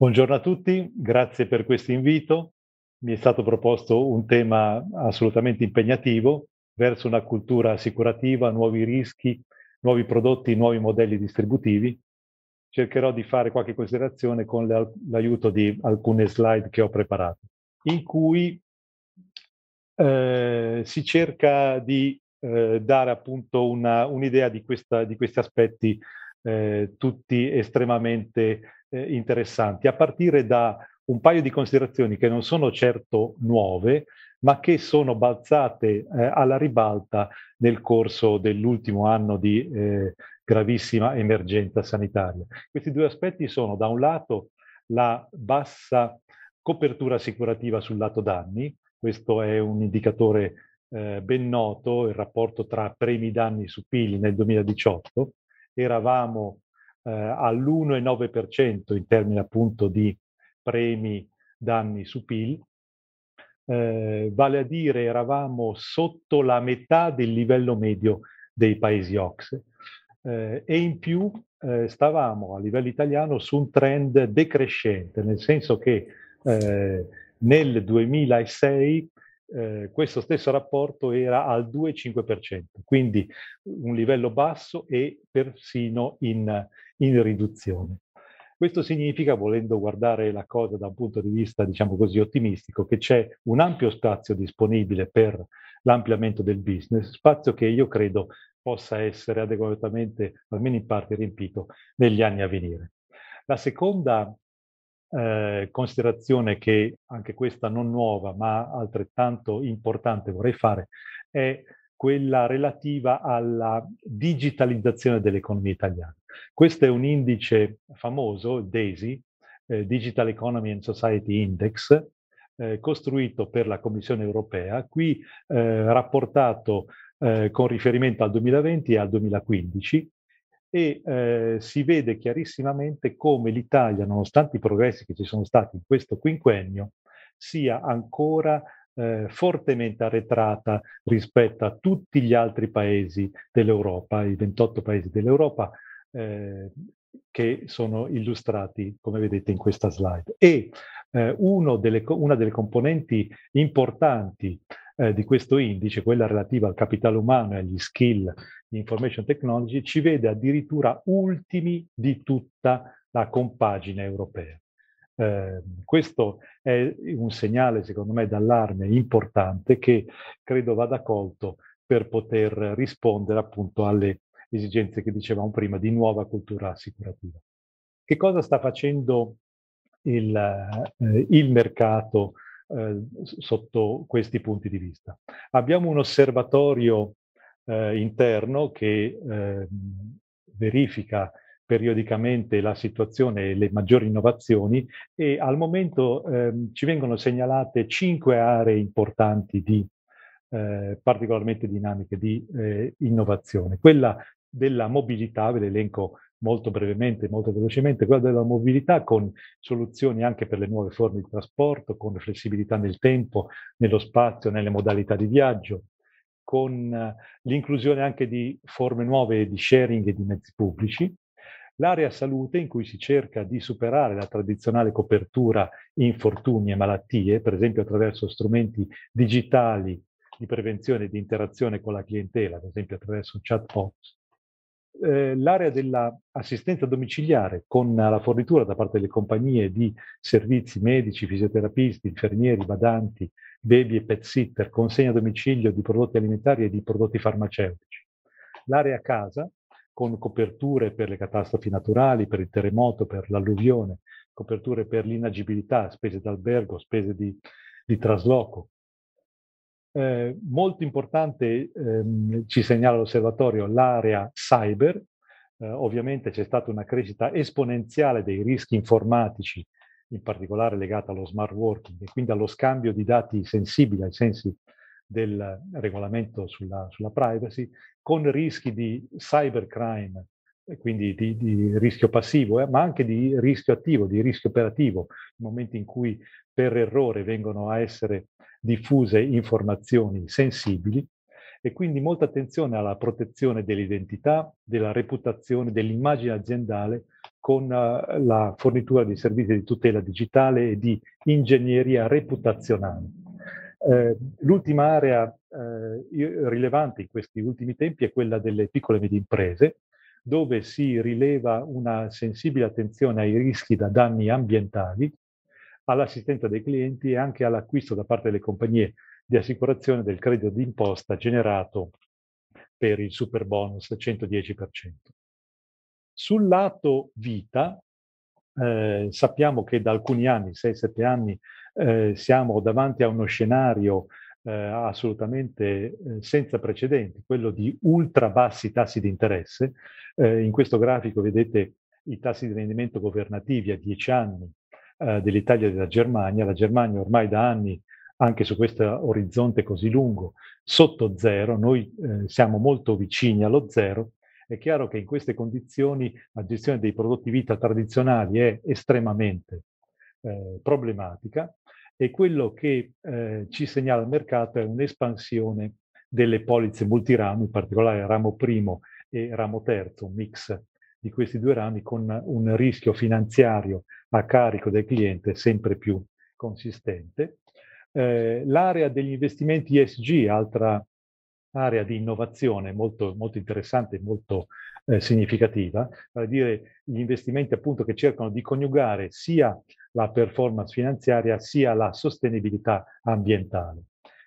Buongiorno a tutti, grazie per questo invito. Mi è stato proposto un tema assolutamente impegnativo verso una cultura assicurativa, nuovi rischi, nuovi prodotti, nuovi modelli distributivi. Cercherò di fare qualche considerazione con l'aiuto di alcune slide che ho preparato, in cui eh, si cerca di eh, dare appunto una, un'idea di, di, questi aspetti eh, tutti estremamente eh, interessanti, a partire da un paio di considerazioni che non sono certo nuove, ma che sono balzate eh, alla ribalta nel corso dell'ultimo anno di eh, gravissima emergenza sanitaria. Questi due aspetti sono da un lato la bassa copertura assicurativa sul lato danni, questo è un indicatore eh, ben noto, il rapporto tra premi danni su PIL nel 2018, eravamo eh, all'1,9% in termini appunto di premi danni su PIL, eh, vale a dire eravamo sotto la metà del livello medio dei paesi OXE eh, e in più eh, stavamo a livello italiano su un trend decrescente, nel senso che eh, nel 2006 eh, questo stesso rapporto era al 2,5%, quindi un livello basso e persino in, in, riduzione. Questo significa, volendo guardare la cosa da un punto di vista, diciamo così, ottimistico, che c'è un ampio spazio disponibile per l'ampliamento del business, spazio che io credo possa essere adeguatamente, almeno in parte, riempito negli anni a venire. La seconda eh, considerazione che anche questa non nuova ma altrettanto importante vorrei fare è quella relativa alla digitalizzazione dell'economia italiana. Questo è un indice famoso, DESI, eh, Digital Economy and Society Index, eh, costruito per la Commissione europea, qui eh, rapportato eh, con riferimento al 2020 e al 2015 e eh, si vede chiarissimamente come l'Italia, nonostante i progressi che ci sono stati in questo quinquennio, sia ancora eh, fortemente arretrata rispetto a tutti gli altri paesi dell'Europa, i 28 paesi dell'Europa eh, che sono illustrati, come vedete in questa slide. E eh, delle, una delle componenti importanti eh, di questo indice, quella relativa al capitale umano e agli skill di information technology, ci vede addirittura ultimi di tutta la compagine europea. Eh, questo è un segnale, secondo me, d'allarme importante che credo vada colto per poter rispondere appunto alle esigenze che dicevamo prima di nuova cultura assicurativa. Che cosa sta facendo il, eh, il mercato Ehm, sotto questi punti di vista. Abbiamo un osservatorio eh, interno che eh, verifica periodicamente la situazione e le maggiori innovazioni e al momento ehm, ci vengono segnalate cinque aree importanti di eh, particolarmente dinamiche di eh, innovazione. Quella della mobilità, ve l'elenco molto brevemente, molto velocemente, quella della mobilità con soluzioni anche per le nuove forme di trasporto, con flessibilità nel tempo, nello spazio, nelle modalità di viaggio, con eh, l'inclusione anche di forme nuove di sharing e di mezzi pubblici, l'area salute in cui si cerca di superare la tradizionale copertura infortuni e malattie, per esempio attraverso strumenti digitali di prevenzione e di interazione con la clientela, ad esempio attraverso chatbot, eh, l'area dell'assistenza domiciliare con la fornitura da parte delle compagnie di servizi medici, fisioterapisti, infermieri, badanti, baby e pet sitter, consegna a domicilio di prodotti alimentari e di prodotti farmaceutici. L'area casa con coperture per le catastrofi naturali, per il terremoto, per l'alluvione, coperture per l'inagibilità, spese d'albergo, spese di, di trasloco, eh, molto importante, ehm, ci segnala l'osservatorio, l'area cyber. Eh, ovviamente c'è stata una crescita esponenziale dei rischi informatici, in particolare legata allo smart working e quindi allo scambio di dati sensibili ai sensi del regolamento sulla, sulla privacy, con rischi di cybercrime, quindi di, di rischio passivo, eh, ma anche di rischio attivo, di rischio operativo, i momenti in cui per errore vengono a essere diffuse informazioni sensibili e quindi molta attenzione alla protezione dell'identità, della reputazione, dell'immagine aziendale con eh, la fornitura di servizi di tutela digitale e di ingegneria reputazionale. Eh, l'ultima area eh, rilevante in questi ultimi tempi è quella delle piccole e medie imprese, dove si rileva una sensibile attenzione ai rischi da danni ambientali all'assistenza dei clienti e anche all'acquisto da parte delle compagnie di assicurazione del credito d'imposta generato per il super bonus 110%. Sul lato vita, eh, sappiamo che da alcuni anni, 6-7 anni, eh, siamo davanti a uno scenario eh, assolutamente eh, senza precedenti, quello di ultra bassi tassi di interesse. Eh, in questo grafico vedete i tassi di rendimento governativi a 10 anni eh, dell'Italia e della Germania. La Germania ormai da anni, anche su questo orizzonte così lungo, sotto zero, noi eh, siamo molto vicini allo zero. È chiaro che in queste condizioni la gestione dei prodotti vita tradizionali è estremamente eh, problematica e quello che eh, ci segnala il mercato è un'espansione delle polizze multiramo, in particolare ramo primo e ramo terzo, un mix di questi due rami con un rischio finanziario a carico del cliente sempre più consistente. Eh, l'area degli investimenti ESG, altra area di innovazione molto, molto interessante e molto eh, significativa, vale a dire gli investimenti appunto che cercano di coniugare sia la performance finanziaria sia la sostenibilità ambientale.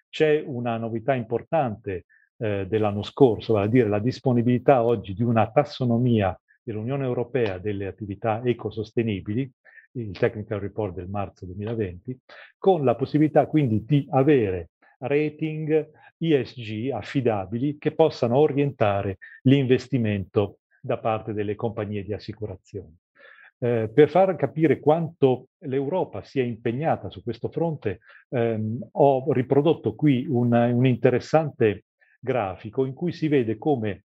C'è una novità importante eh, dell'anno scorso, vale a dire la disponibilità oggi di una tassonomia dell'Unione Europea delle attività ecosostenibili, il technical report del marzo 2020, con la possibilità quindi di avere rating ESG affidabili che possano orientare l'investimento da parte delle compagnie di assicurazione. Eh, per far capire quanto l'Europa sia impegnata su questo fronte, ehm, ho riprodotto qui una, un interessante grafico in cui si vede come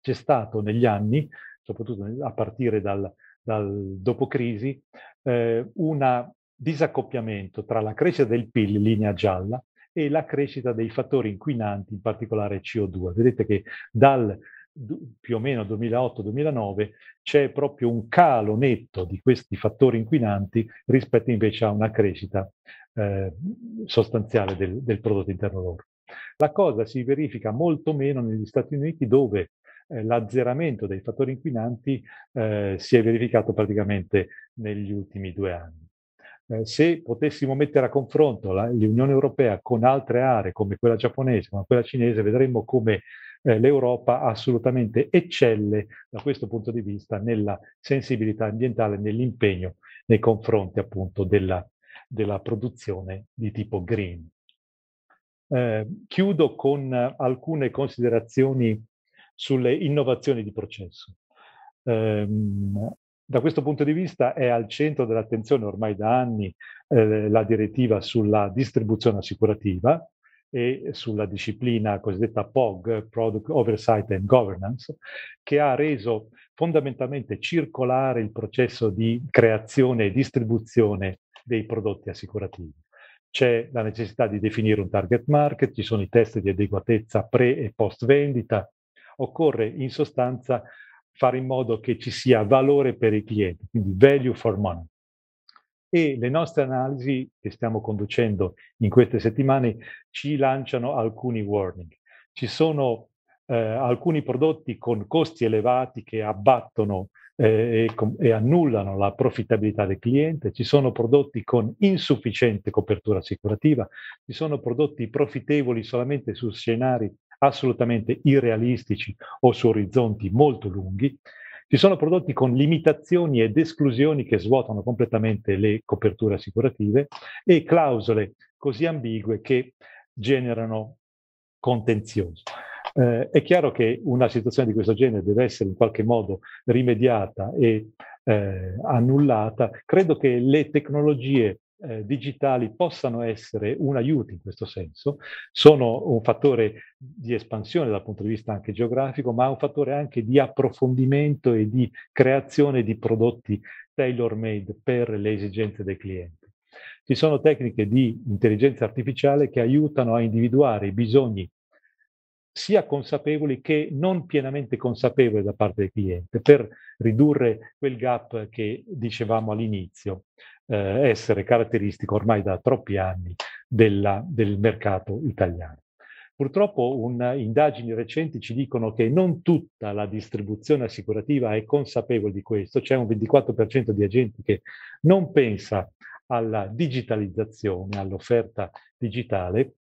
c'è stato negli anni soprattutto a partire dal, dal dopocrisi, eh, un disaccoppiamento tra la crescita del PIL, linea gialla, e la crescita dei fattori inquinanti, in particolare CO2. Vedete che dal più o meno 2008-2009 c'è proprio un calo netto di questi fattori inquinanti rispetto invece a una crescita eh, sostanziale del, del prodotto interno lordo. La cosa si verifica molto meno negli Stati Uniti dove eh, l'azzeramento dei fattori inquinanti eh, si è verificato praticamente negli ultimi due anni. Eh, se potessimo mettere a confronto la, l'Unione Europea con altre aree come quella giapponese, come quella cinese, vedremmo come eh, l'Europa assolutamente eccelle da questo punto di vista nella sensibilità ambientale, nell'impegno nei confronti appunto della, della produzione di tipo green. Eh, chiudo con alcune considerazioni sulle innovazioni di processo. Ehm, da questo punto di vista è al centro dell'attenzione ormai da anni eh, la direttiva sulla distribuzione assicurativa e sulla disciplina cosiddetta POG, Product Oversight and Governance, che ha reso fondamentalmente circolare il processo di creazione e distribuzione dei prodotti assicurativi. C'è la necessità di definire un target market, ci sono i test di adeguatezza pre e post vendita, occorre in sostanza fare in modo che ci sia valore per i clienti, quindi value for money. E le nostre analisi che stiamo conducendo in queste settimane ci lanciano alcuni warning. Ci sono eh, alcuni prodotti con costi elevati che abbattono eh, e, e, annullano la profittabilità del cliente, ci sono prodotti con insufficiente copertura assicurativa, ci sono prodotti profittevoli solamente su scenari assolutamente irrealistici o su orizzonti molto lunghi, ci sono prodotti con limitazioni ed esclusioni che svuotano completamente le coperture assicurative e clausole così ambigue che generano contenzioso. Eh, è chiaro che una situazione di questo genere deve essere in qualche modo rimediata e eh, annullata. Credo che le tecnologie eh, digitali possano essere un aiuto in questo senso, sono un fattore di espansione dal punto di vista anche geografico, ma un fattore anche di approfondimento e di creazione di prodotti tailor-made per le esigenze dei clienti. Ci sono tecniche di intelligenza artificiale che aiutano a individuare i bisogni sia consapevoli che non pienamente consapevoli da parte del cliente per ridurre quel gap che dicevamo all'inizio eh, essere caratteristico ormai da troppi anni della, del mercato italiano. Purtroppo un, indagini recenti ci dicono che non tutta la distribuzione assicurativa è consapevole di questo, c'è un 24% di agenti che non pensa alla digitalizzazione, all'offerta digitale,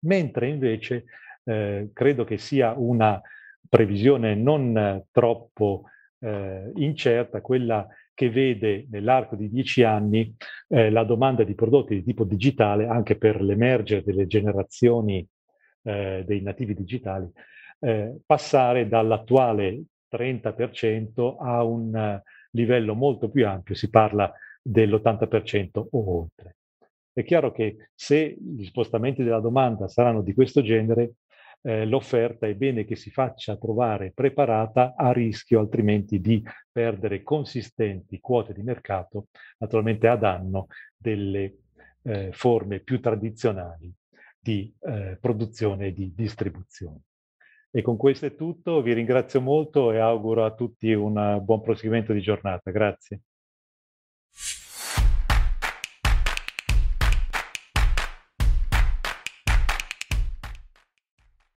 mentre invece eh, credo che sia una previsione non troppo eh, incerta quella che vede nell'arco di dieci anni eh, la domanda di prodotti di tipo digitale anche per l'emergere delle generazioni eh, dei nativi digitali eh, passare dall'attuale 30% a un livello molto più ampio, si parla dell'80% o oltre. È chiaro che se gli spostamenti della domanda saranno di questo genere, eh, l'offerta è bene che si faccia trovare preparata a rischio altrimenti di perdere consistenti quote di mercato, naturalmente a danno delle eh, forme più tradizionali di eh, produzione e di distribuzione. E con questo è tutto, vi ringrazio molto e auguro a tutti un buon proseguimento di giornata. Grazie.